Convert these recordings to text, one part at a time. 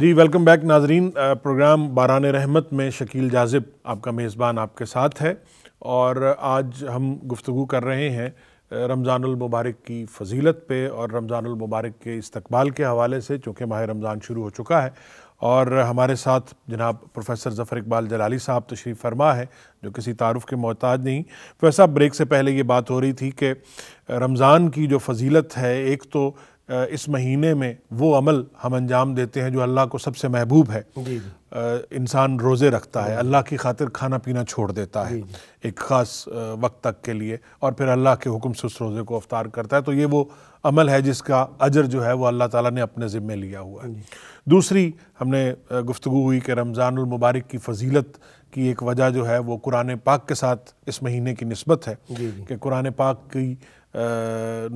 जी welcome back नाजरीन program Baran Rehmat में शकील जाजिब आपका मेज़बान आपके साथ है और आज हम गुफ्तु कर रहे हैं रमज़ानमबारक की फजीलत पे और रमज़ानमबारक के इस्तबाल के हवाले से चूँकि माह रमज़ान शुरू हो चुका है और हमारे साथ जनाब प्रोफेसर ज़फ़र इकबाल जलाली साहब तशरीफ़ फरमा है जो किसी तारफ़ के मोहताज नहीं वैसा ब्रेक से पहले ये बात हो रही थी कि रमज़ान की जो फजीलत है एक तो इस महीने में वो अमल हम अंजाम देते हैं जो अल्लाह को सबसे महबूब है इंसान रोज़े रखता है अल्लाह की खातिर खाना पीना छोड़ देता है एक ख़ास वक्त तक के लिए और फिर अल्लाह के हुक्म से उस रोज़े को अफ्तार करता है तो ये वो अमल है जिसका अजर जो है वो अल्लाह ताला ने अपने ज़िम्मे लिया हुआ है दूसरी हमने गुफ्तु हुई कि रमज़ानमबारक की फजीलत की एक वजह जो है वो कुरान पाक के साथ इस महीने की नस्बत है कि कुरान पाक की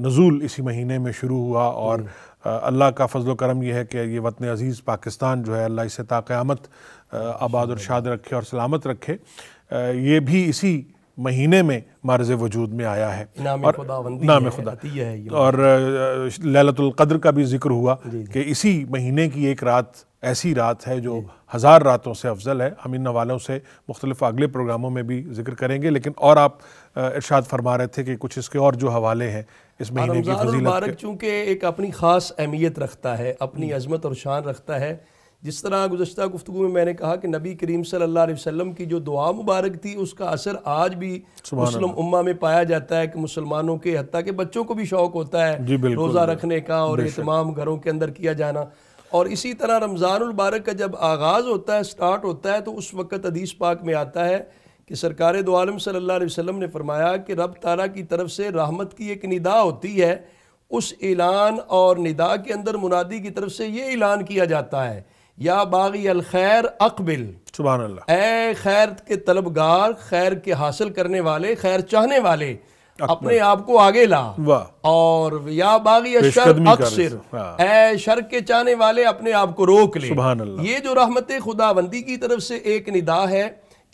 नज़ुल इसी महीने में शुरू हुआ और अल्लाह का फजल करम यह है कि ये वतन अज़ीज़ पाकिस्तान जो है अल्लाह इसे ताक़यामत आबाद और शाद रखे और सलामत रखे ये भी इसी महीने में मार्ज वजूद में आया है नाम और नाम खुदा है, और कद्र का भी जिक्र हुआ कि इसी महीने की एक रात ऐसी रात है जो हज़ार रातों से अफजल है हम इन नवालों से मुख्तलिफ अगले प्रोग्रामों में भी जिक्र करेंगे लेकिन और आप इर्शाद फरमा रहे थे कि कुछ इसके और जो हवाले हैं इस महीने की चूँकि एक अपनी ख़ास अहमियत रखता है अपनी अजमत और शान रखता है जिस तरह गुज्त गुफ्तु में मैंने कहा कि नबी करीम सल्ला वसम की जो दुआ मुबारक थी उसका असर आज भी मुस्लिम उम्मा में पाया जाता है कि मुसलमानों के हती के बच्चों को भी शौक़ होता है रोज़ा रखने का और तमाम घरों के अंदर किया जाना और इसी तरह रमज़ानबारक का जब आगाज़ होता है स्टार्ट होता है तो उस वक़्त अदीस पाक में आता है कि सरकार दो सल्ला वसम ने फरमाया कि रब तारा की तरफ से राहमत की एक निदा होती है उस ऐलान और निदा के अंदर मुनादी की तरफ से ये ऐलान किया जाता है या बागी अल खैर अकबिल खैर के तलबगार खैर के हासिल करने वाले खैर चाहने वाले अपने आप को आगे ला और या बागी शर अक्सर हाँ। ए शर के चाहने वाले अपने आप को रोक ले ये जो रहमत खुदाबंदी की तरफ से एक निदा है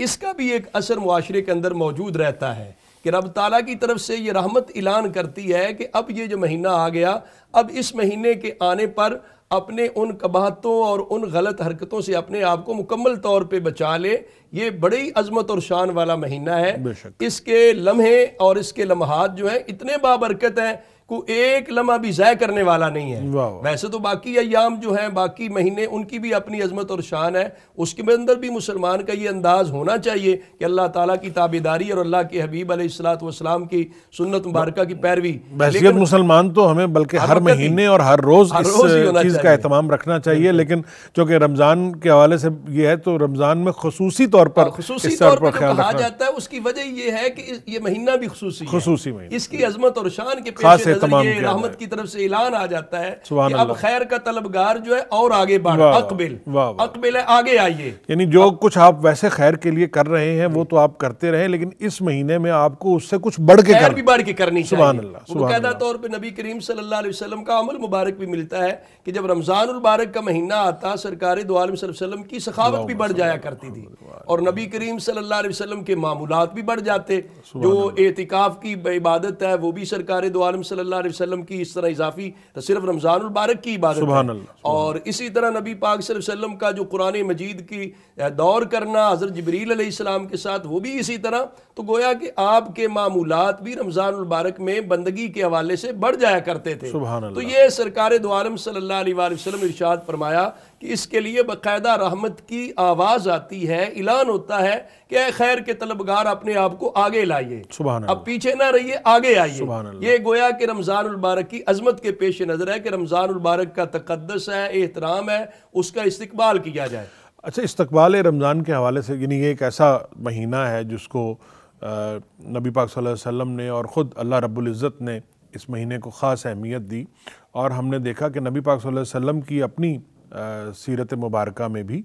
इसका भी एक असर मुआरे के अंदर मौजूद रहता है कि रब ताला की तरफ से ये रहमत ऐलान करती है कि अब ये जो महीना आ गया अब इस महीने के आने पर अपने उन कबाहतों और उन गलत हरकतों से अपने आप को मुकम्मल तौर पे बचा ले ये बड़ी अजमत और शान वाला महीना है इसके लम्हे और इसके लम्हात जो हैं इतने बाबरकत हैं को एक लम्हा भी जय करने वाला नहीं है वैसे तो बाकी अयाम जो हैं बाकी महीने उनकी भी अपनी अजमत और शान है उसके अंदर भी मुसलमान का ये अंदाज़ होना चाहिए कि अल्लाह ताला की ताबेदारी और अल्लाह के हबीब अलैहिस्सलाम की सुन्नत मुबारक की पैरवी मुसलमान तो हमें बल्कि हर महीने और हर रोज़ हर रोज़ चीज़ का एहतमाम रखना चाहिए लेकिन चूंकि रमज़ान के हवाले से ये है तो रमज़ान में खसूसी तौर पर हाँ, खसूसी तौर पर जाता है उसकी वजह यह है कि ये महीना भी खसूसी खसूसी इसकी अजमत और शान के तमाम ये रहमत की तरफ से ऐलान आ जाता है कि अब खैर का तलबगार जो है और आगे बढ़ अकबिल अकबिल है आगे आइए यानी जो कुछ आप वैसे खैर के लिए कर रहे हैं वो तो आप करते रहे लेकिन इस महीने में आपको उससे कुछ बढ़ के कर भी बढ़ के करनी चाहिए तौर पर नबी करीम सल्लाम का अमल मुबारक भी मिलता है कि जब रमजान मुबारक का महीना आता सरकार दो की सखावत भी बढ़ जाया करती थी और नबी करीम सल्लाम के मामूलत भी बढ़ जाते जो एहतिकाफ की इबादत है वो भी सरकार दो आलम सल्लल्लाहु अलैहि वसल्लम की इस तरह इजाफी तो सिर्फ रमज़ान मुबारक की इबादत सुभान अल्लाह और इसी तरह नबी पाक वसल्लम का जो कुरान मजीद की दौर करना हज़रत जबरील सलाम के साथ वो भी इसी तरह तो गोया कि आपके मामूलत भी रमज़ान मुबारक में बंदगी के हवाले से बढ़ जाया करते थे तो ये सरकार दो दोआलम सल्ला वसलम इरशाद फरमाया कि इसके लिए बाकायदा रहमत की आवाज़ आती है ऐलान होता है कि खैर के तलबगार अपने आप को आगे लाइए अब पीछे ना रहिए आगे आइए ये गोया कि रमज़ानबारक की अजमत के पेश नज़र है कि रमज़ानबारक का तकदस है एहतराम है उसका इस्तबाल किया जाए अच्छा इस्तबाल रमज़ान के हवाले से यानी एक ऐसा महीना है जिसको नबी पाक वसल्लम ने और ख़ुद अल्लाह रबुल्ज़त ने इस महीने को ख़ास अहमियत दी और हमने देखा कि नबी पाक वसल्लम की अपनी सीरत मुबारक में भी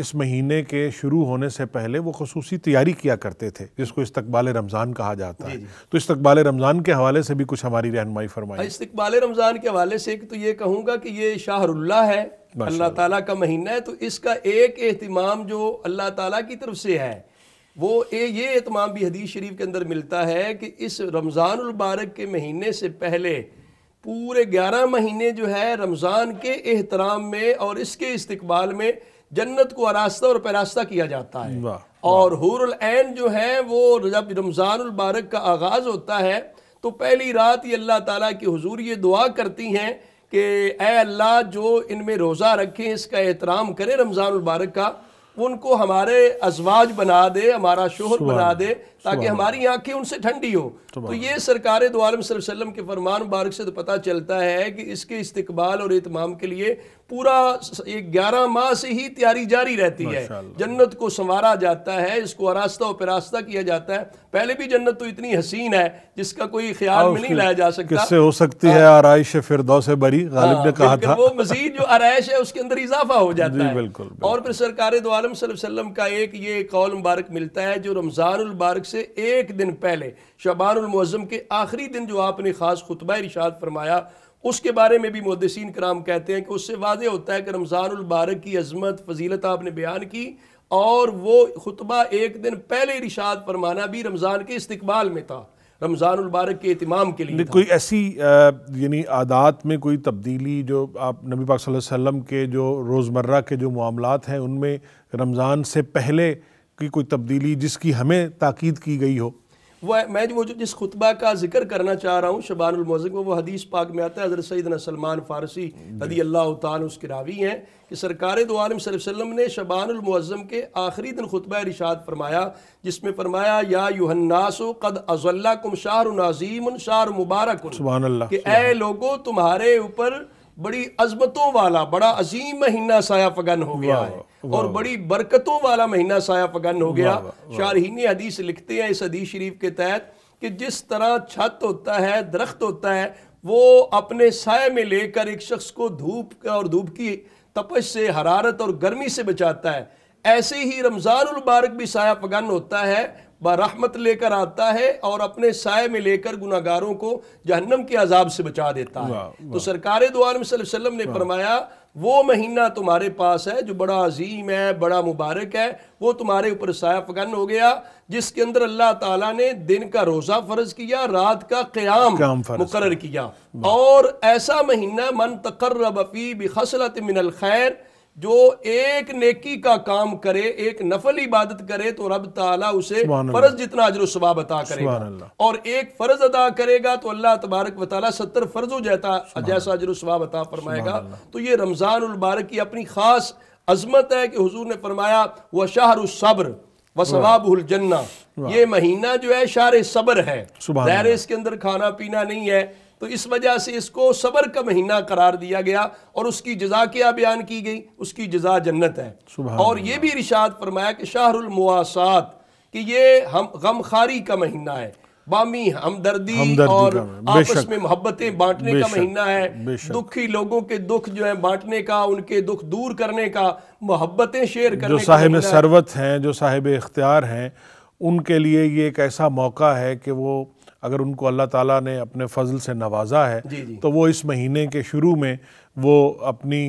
इस महीने के शुरू होने से पहले वो खसूस तैयारी किया करते थे जिसको इस्तबाल रमज़ान कहा जाता है तो इस्तबाल रमज़ान के हवाले से भी कुछ हमारी रहनमाई फरमाई हाँ, इस्तबाल रमज़ान के हवाले से एक तो ये कहूँगा कि ये शाहरुल्ला है अल्लाह ताला का महीना है तो इसका एक अहतमाम जो अल्लाह ताला की तरफ से है वो ए, ये एहतमाम भी हदीस शरीफ के अंदर मिलता है कि इस रमज़ान के महीने से पहले पूरे ग्यारह महीने जो है रमज़ान के एहतराम में और इसके इस्तबाल में जन्नत को आरास्ता और पैरास्ता किया जाता है वा, और हूरन जो है वो जब रमज़ानबारक का आगाज़ होता है तो पहली रात ही अल्लाह ताला की हजूर ये दुआ करती हैं कि अल्लाह जो इनमें रोज़ा रखें इसका एहतराम करें रमज़ानबारक का उनको हमारे अजवाज बना दे हमारा शोहर बना दे ताकि हमारी आंखें उनसे ठंडी हो तो ये सरकार दो आलम वसल्लम के फरमान मुबारक से तो पता चलता है कि इसके इस्तबाल और इतमाम के लिए पूरा ये ग्यारह माह से ही तैयारी जारी रहती है जन्नत को संवारा जाता है इसको अरास्ता और पेरास्ता किया जाता है पहले भी जन्नत तो इतनी हसीन है जिसका कोई ख्याल में नहीं लाया जा सकता किससे हो सकती आ, है हाँ। आरइश फिरदौ से बरी हाँ, गालिब ने कहा था वो मजीद जो आरइश है उसके अंदर इजाफा हो जाता है बिल्कुल, और फिर सरकार दो आलम सल्लम का एक ये कौल मुबारक मिलता है जो रमजानबारक से एक दिन पहले शबानजम के आखिरी दिन जो आपने खास खुतबा इरशाद फरमाया उसके बारे में भी मुहदसिन कराम कहते हैं कि उससे वाज होता है कि रमज़ानबारक की अजमत फजीलत आपने बयान की और वो खुतबा एक दिन पहले रिशात फरमाना भी रमज़ान के इस्तबाल में था रमज़ानबारक के अहतमाम के लिए कोई ऐसी यानी आदात में कोई तब्दीली जो आप नबी पाक वसल्लम के जो रोज़मर्रा के जो मामला हैं उनमें रमज़ान से पहले की कोई तब्दीली जिसकी हमें ताक़द की गई हो वह मैं वो जो जिस खुतबा का जिक्र करना चाह रहा हूँ शबानमोजिक में वो हदीस पाक में आता है हज़रत सईद सलमान फ़ारसी रदी अल्लाह उसके रावी हैं कि सरकार दो आलम ने शबानमोज़म के आखिरी दिन खुतबा रिशात फरमाया जिसमें फरमाया या युहन्नासो कद अजल्ला कुम शार नाजीम शार मुबारक कि ए लोगो तुम्हारे ऊपर बड़ी अजमतों वाला बड़ा अजीम महीना साया फगन हो गया है और बड़ी बरकतों वाला महीना साया फगन हो गया शारहीन हदीस लिखते हैं इस हदीस शरीफ के तहत कि जिस तरह छत होता है दरख्त होता है वो अपने साय में लेकर एक शख्स को धूप और धूप की तपश से हरारत और गर्मी से बचाता है ऐसे ही रमज़ानबारक भी साया फगन होता है ब रहमत लेकर आता है और अपने साय में लेकर गुनागारों को जहन्नम के अजाब से बचा देता है तो सरकार दो आलम वसल्लम ने फरमाया वो महीना तुम्हारे पास है जो बड़ा अजीम है बड़ा मुबारक है वो तुम्हारे ऊपर साया फगन हो गया जिसके अंदर अल्लाह ताला ने दिन का रोज़ा फ़र्ज किया रात का क्याम मुकर किया और ऐसा महीना मन तकर्रबी बसलत मिनल खैर जो एक नेकी का काम करे एक नफल इबादत करे तो रब ताला उसे फर्ज जितना अजर सवाब अता करेगा और एक फर्ज अदा करेगा तो अल्लाह तबारक वाली सत्तर फर्जो जैसा जैसा अजर स्वाब अता फरमाएगा तो ये रमज़ान उलबारक की अपनी खास अजमत है कि हजूर ने फरमाया वह शाहर सब्र व ये महीना जो है शार सब्र है जहर इसके अंदर खाना पीना नहीं है तो इस वजह से इसको सबर का महीना करार दिया गया और उसकी जजा क्या बयान की गई उसकी जजा जन्नत है और ये भी रिशात फरमाया कि शाहरुलमुआसात कि ये हम गमखारी का महीना है बामी हमदर्दी, और आपस में मोहब्बतें बांटने का महीना है दुखी लोगों के दुख जो है बांटने का उनके दुख दूर करने का मोहब्बतें शेयर करने जो साहेब सरवत हैं जो साहेब इख्तियार हैं उनके लिए ये एक ऐसा मौका है कि वो अगर उनको अल्लाह ताला ने अपने फजल से नवाजा है जी जी। तो वो इस महीने के शुरू में वो अपनी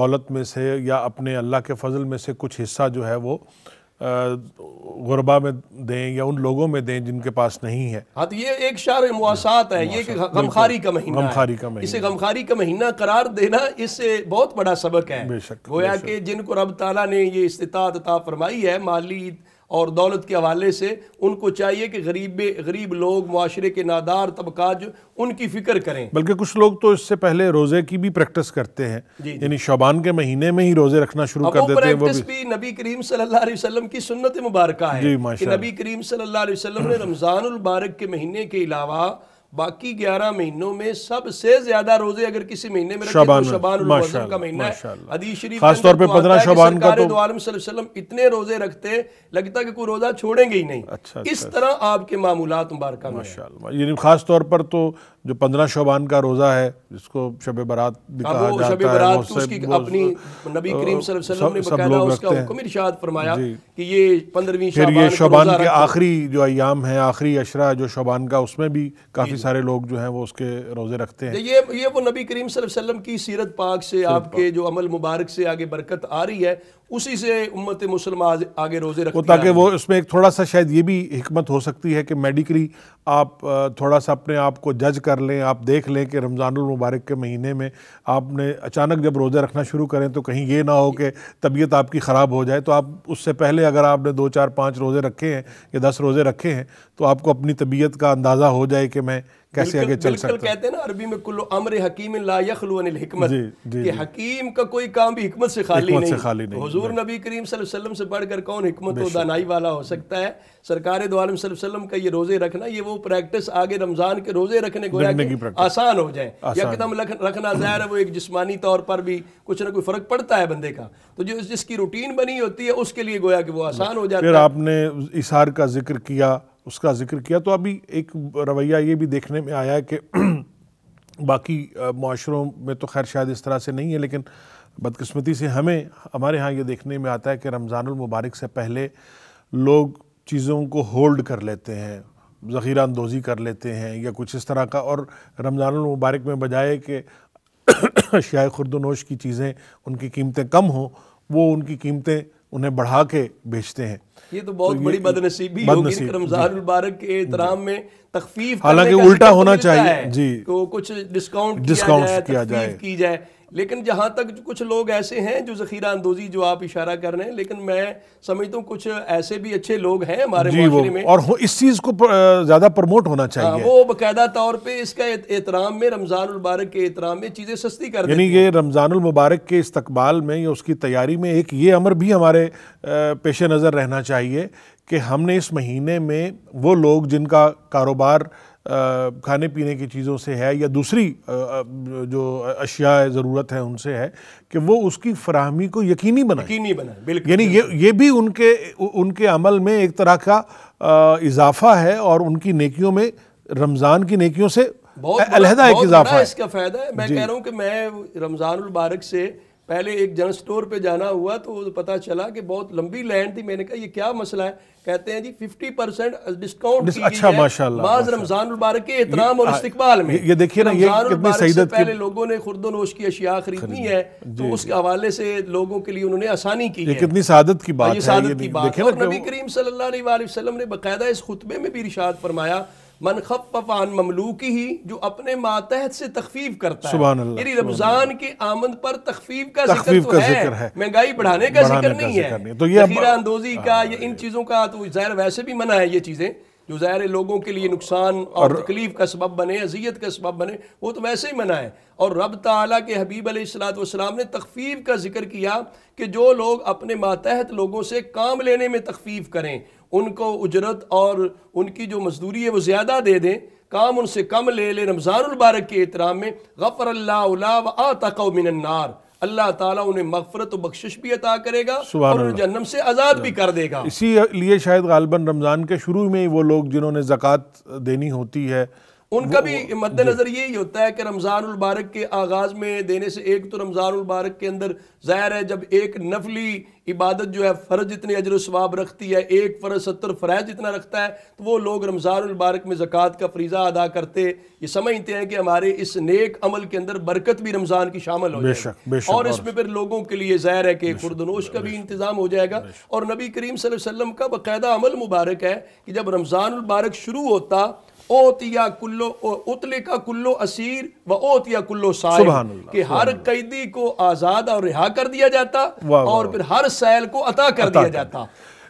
दौलत में से या अपने अल्लाह के फजल में से कुछ हिस्सा जो है वो गुरबा में दें या उन लोगों में दें जिनके पास नहीं है हाँ तो ये एक शार मुआसात है ये गमखारी का महीना गमखारी का महीना इसे गमखारी का महीना करार देना इससे बहुत बड़ा सबक है बेशक गोया कि जिनको रब ताला ने ये इस्तात फरमाई है माली और दौलत के हवाले से उनको चाहिए कि गरीब गरीब लोग माशरे के नादार तबका जो उनकी फ़िक्र करें बल्कि कुछ लोग तो इससे पहले रोज़े की भी प्रैक्टिस करते हैं यानी शोबान के महीने में ही रोज़े रखना शुरू कर देते हैं वो भी, भी नबी करीम सल्लल्लाहु अलैहि वसल्लम की सुन्नत मुबारक है कि नबी करीम सल्लल्लाहु अलैहि वसल्लम ने रमज़ानबारक के महीने के अलावा बाकी ग्यारह महीनों में सबसे ज्यादा रोजे अगर किसी महीने में शबान तो शबान का महीना है शरीफ तौर पे तो पंद्रह शबान का तो सल्लम इतने रोजे रखते लगता कि कोई रोजा छोड़ेंगे ही नहीं अच्छा, इस अच्छा, तरह अच्छा। आपके मामूलात मुबारक माशा खासतौर पर तो जो पंद्रह शोबान का रोज़ा है जिसको शब बरात भी हाँ, कहा जाता है तो उसकी अपनी नबी करीम सल्लल्लाहु अलैहि वसल्लम ने उसका हुक्म इरशाद फरमाया कि ये फिर ये शोबान के आखिरी जो अयाम हैं आखिरी अशरा जो शोबान का उसमें भी काफ़ी सारे लोग जो हैं वो उसके रोज़े रखते हैं ये ये वो नबी करीम वसल्लम की सीरत पाक से आपके जो अमल मुबारक से आगे बरकत आ रही है उसी से उम्मत मुसलमान आगे रोज़े रखते ताकि वो इसमें एक थोड़ा सा शायद ये भी हिकमत हो सकती है कि मेडिकली आप थोड़ा सा अपने आप को जज कर कर लें आप देख लें कि मुबारक के महीने में आपने अचानक जब रोज़ा रखना शुरू करें तो कहीं ये ना हो कि तबीयत आपकी ख़राब हो जाए तो आप उससे पहले अगर आपने दो चार पाँच रोज़े रखे हैं या दस रोज़े रखे हैं तो आपको अपनी तबीयत का अंदाज़ा हो जाए कि मैं कैसे आगे चल सकते कहते हैं ना अरबी में कुल्लो अमर हकीम ला यखलमत कि हकीम का कोई काम भी हिकमत से खाली नहीं, से खाली नहीं। हुजूर नबी करीम वसल्लम से बढ़कर कौन हिकमत और दानाई वाला हो सकता है सरकार दो आलम वसल्लम का ये रोजे रखना ये वो प्रैक्टिस आगे रमजान के रोजे रखने को आसान हो जाए यकदम रखना जाहिर है वो एक जिसमानी तौर पर भी कुछ ना कोई फर्क पड़ता है बंदे का तो जो जिसकी रूटीन बनी होती है उसके लिए गोया कि वो आसान हो जाता है फिर आपने इशार का जिक्र किया उसका जिक्र किया तो अभी एक रवैया ये भी देखने में आया है कि बाकी माशरों में तो खैर शायद इस तरह से नहीं है लेकिन बदकस्मती से हमें हमारे यहाँ ये देखने में आता है कि रमज़ानमबारक से पहले लोग चीज़ों को होल्ड कर लेते हैं ज़ख़ीरा अंदोज़ी कर लेते हैं या कुछ इस तरह का और रमज़ानमबारक में बजाय कि शाय खुरदनोश की चीज़ें उनकी कीमतें कम हों वो उनकी कीमतें उन्हें बढ़ा के भेजते हैं ये तो बहुत तो बड़ी बदनसीबी होगी रमजान मुबारक के एहतराम में तकफीफ हालांकि उल्टा तो होना चाहिए जी तो कुछ डिस्काउंट डिस्काउंट किया जाए की जाए लेकिन जहाँ तक कुछ लोग ऐसे हैं जो जखीरा अंदोजी जो आप इशारा कर रहे हैं लेकिन मैं समझता हूँ कुछ ऐसे भी अच्छे लोग हैं हमारे में और इस चीज़ को ज़्यादा प्रमोट होना हाँ, चाहिए आ, वो बाकायदा तौर पर इसका एहतराम में रमज़ान मुबारक के एहतराम में चीज़ें सस्ती कर यानी ये रमज़ान मुबारक के इस्तबाल में या उसकी तैयारी में एक ये अमर भी हमारे पेश नज़र रहना चाहिए कि हमने इस महीने में वो लोग जिनका कारोबार खाने पीने की चीज़ों से है या दूसरी जो अशिया ज़रूरत है उनसे है कि वो उसकी फ्राहमी को यकीनी बनाए यकीनी बनाए बिल्कुल यानी ये ये भी उनके उनके अमल में एक तरह का इजाफा है और उनकी नेकियों में रमज़ान की नेकियों से बहुत अलहदा एक इजाफा है इसका फ़ायदा है मैं कह रहा हूँ कि मैं रमज़ान मुबारक से पहले एक जन स्टोर पे जाना हुआ तो पता चला कि बहुत लंबी लाइन थी मैंने कहा ये क्या मसला है कहते हैं जी 50 परसेंट डिस्काउंट अच्छा माशाल्लाह बाज रमजान मुबारक के एहतराम और इस्तकबाल में ये देखिए ना ये कितनी सईदत पहले लोगों ने नोश की अशिया खरीदनी है तो उसके हवाले से लोगों के लिए उन्होंने आसानी की ये कितनी सादत की बात है ये की बात नबी करीम सल्लल्लाहु अलैहि वसल्लम ने बाकायदा इस खुतबे में भी इरशाद फरमाया मन खपान ममलूक ही जो अपने मातहत से तखफीफ करता है यानी रमजान के आमद पर तखफीफ का जिक्र तो है, है। महंगाई बढ़ाने का जिक्र नहीं है तो ये अंदोजी का या इन हाँ। चीज़ों का तो ज़ाहिर वैसे भी मना है ये चीज़ें जो ज़ाहिर लोगों के लिए नुकसान और, तकलीफ का सबब बने अजियत का सबब बने वो तो वैसे ही मनाएं और रब ताला के हबीब सलाम ने तखफीफ का जिक्र किया कि जो लोग अपने मातहत लोगों से काम लेने में तखफीफ करें उनको उजरत और उनकी जो मजदूरी है वो ज़्यादा दे दें काम उनसे कम ले लें रमज़ानबारक के एहतराम में गफ़र अल्लाह व आतमिनन्नार अल्लाह ताला उन्हें मगफरत और बख्शिश भी अता करेगा और जन्म से आज़ाद भी कर देगा इसी लिए शायद गालबन रमज़ान के शुरू में ही वो लोग जिन्होंने ज़क़़त देनी होती है उनका भी मद्देनजर यही होता है कि रमज़ान के आगाज़ में देने से एक तो रमज़ान के अंदर ज़ाहिर है जब एक नफली इबादत जो है फ़र्ज इतने अजर स्वाब रखती है एक फ़र्ज सत्तर फ़रज इतना रखता है तो वो लोग रमज़ान में ज़क़़त का फरीज़ा अदा करते ये समझते हैं कि हमारे इस नेक अमल के अंदर बरकत भी रमज़ान की शामिल हो जाए और इसमें फिर लोगों के लिए ज़ाहिर है कि खुरदनोश का भी इंतज़ाम हो जाएगा और नबी करीम वसम का बाकायदा अमल मुबारक है कि जब रमज़ान शुरू होता ओतिया कुल्लो उतले का कुल्लो असीर व ओतिया कुल्लो साहिब कि हर कैदी को आज़ाद और रिहा कर दिया जाता वा, वा, और फिर हर सैल को अता कर अता दिया जाता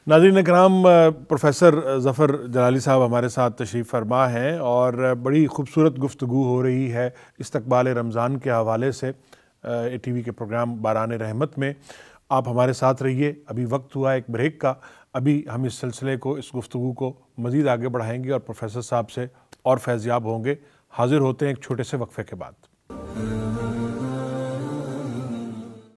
नाजरीन कराम प्रोफेसर ज़फ़र जलाली साहब हमारे साथ तशरीफ़ फरमा हैं और बड़ी खूबसूरत गुफ्तु हो रही है इस्तकबाल रमज़ान के हवाले से ए टी वी के प्रोग्राम बारान रहमत में आप हमारे साथ रहिए अभी वक्त हुआ एक ब्रेक का अभी हम इस सिलसिले को इस गुफ्तु को मज़ीद आगे बढ़ाएंगे और प्रोफेसर साहब से और फैज़याब होंगे हाजिर होते हैं एक छोटे से वक्फे के बाद